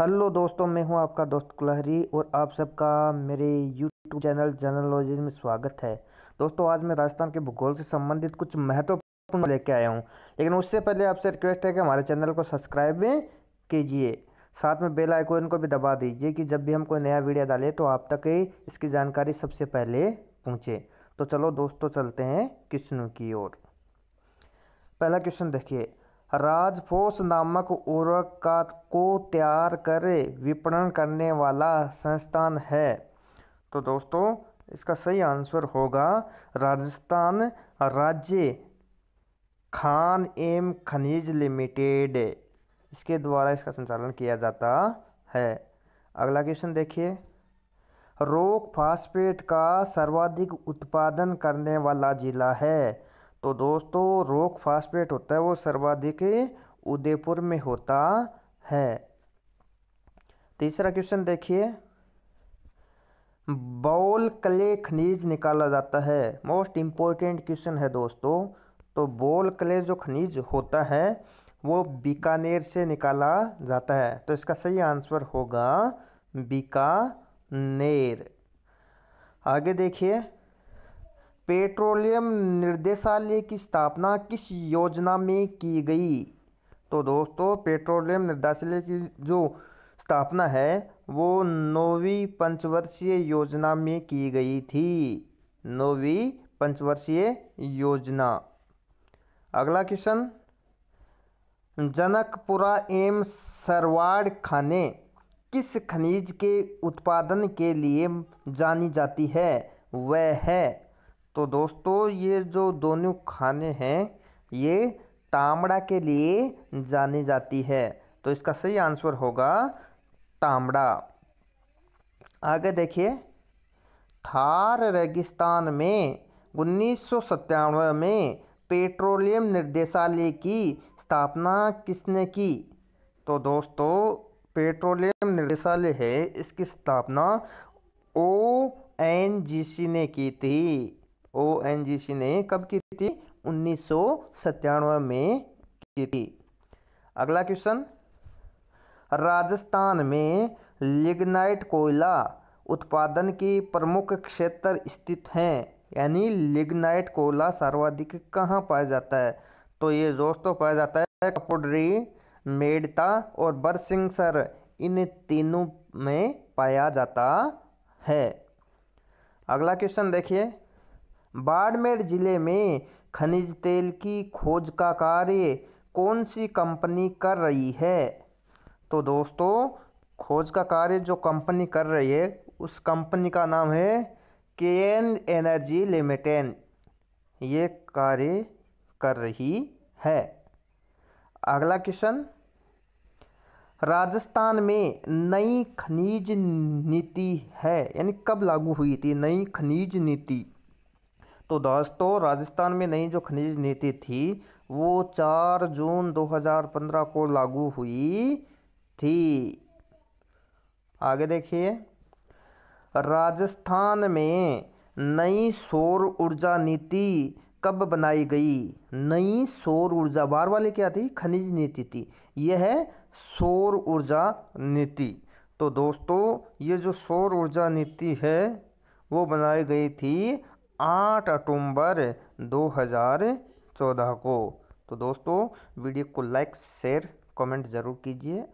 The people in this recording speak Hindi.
हेलो दोस्तों मैं हूं आपका दोस्त कुलहरी और आप सबका मेरे यूट्यूब चैनल जनरलॉजी में स्वागत है दोस्तों आज मैं राजस्थान के भूगोल से संबंधित कुछ महत्वपूर्ण लेके आया हूं लेकिन उससे पहले आपसे रिक्वेस्ट है कि हमारे चैनल को सब्सक्राइब कीजिए साथ में बेल आइकॉन को भी दबा दीजिए कि जब भी हम कोई नया वीडियो डालें तो आप तक इसकी जानकारी सबसे पहले पहुँचे तो चलो दोस्तों चलते हैं क्वेश्चनों की ओर पहला क्वेश्चन देखिए राजफोस नामक उर्वरक को तैयार कर विपणन करने वाला संस्थान है तो दोस्तों इसका सही आंसर होगा राजस्थान राज्य खान एम खनिज लिमिटेड इसके द्वारा इसका संचालन किया जाता है अगला क्वेश्चन देखिए रोक फास्फेट का सर्वाधिक उत्पादन करने वाला जिला है तो दोस्तों रोक फास्फेट होता है वो सर्वाधिक उदयपुर में होता है तीसरा क्वेश्चन देखिए बोल कले खनिज निकाला जाता है मोस्ट इम्पोर्टेंट क्वेश्चन है दोस्तों तो बोल कले जो खनिज होता है वो बीकानेर से निकाला जाता है तो इसका सही आंसर होगा बीकानेर आगे देखिए पेट्रोलियम निर्देशालय की स्थापना किस योजना में की गई तो दोस्तों पेट्रोलियम निर्देशालय की जो स्थापना है वो नौवीं पंचवर्षीय योजना में की गई थी नौवीं पंचवर्षीय योजना अगला क्वेश्चन जनकपुरा एम सरवाड़ खाने किस खनिज के उत्पादन के लिए जानी जाती है वह है तो दोस्तों ये जो दोनों खाने हैं ये तामड़ा के लिए जानी जाती है तो इसका सही आंसर होगा तामड़ा आगे देखिए थार रेगिस्तान में उन्नीस में पेट्रोलियम निर्देशालय की स्थापना किसने की तो दोस्तों पेट्रोलियम निर्देशालय है इसकी स्थापना ओ एन जी सी ने की थी ओएनजीसी ने कब की थी उन्नीस में की थी अगला क्वेश्चन राजस्थान में लिग्नाइट कोयला उत्पादन की प्रमुख क्षेत्र स्थित हैं यानी लिग्नाइट कोयला सर्वाधिक कहाँ पाया जाता है तो ये दोस्तों पाया जाता है कपुडरी मेडता और बरसिंगसर इन तीनों में पाया जाता है अगला क्वेश्चन देखिए बाड़मेर जिले में खनिज तेल की खोज का कार्य कौन सी कंपनी कर रही है तो दोस्तों खोज का कार्य जो कंपनी कर रही है उस कंपनी का नाम है के एन एनर्जी लिमिटेड ये कार्य कर रही है अगला क्वेश्चन राजस्थान में नई खनिज नीति है यानी कब लागू हुई थी नई खनिज नीति तो दोस्तों राजस्थान में नई जो खनिज नीति थी वो 4 जून 2015 को लागू हुई थी आगे देखिए राजस्थान में नई सौर ऊर्जा नीति कब बनाई गई नई सौर ऊर्जा बार वाली क्या थी खनिज नीति थी यह है सौर ऊर्जा नीति तो दोस्तों ये जो सौर ऊर्जा नीति है वो बनाई गई थी आठ अक्टूबर दो हज़ार चौदह को तो दोस्तों वीडियो को लाइक शेयर कमेंट ज़रूर कीजिए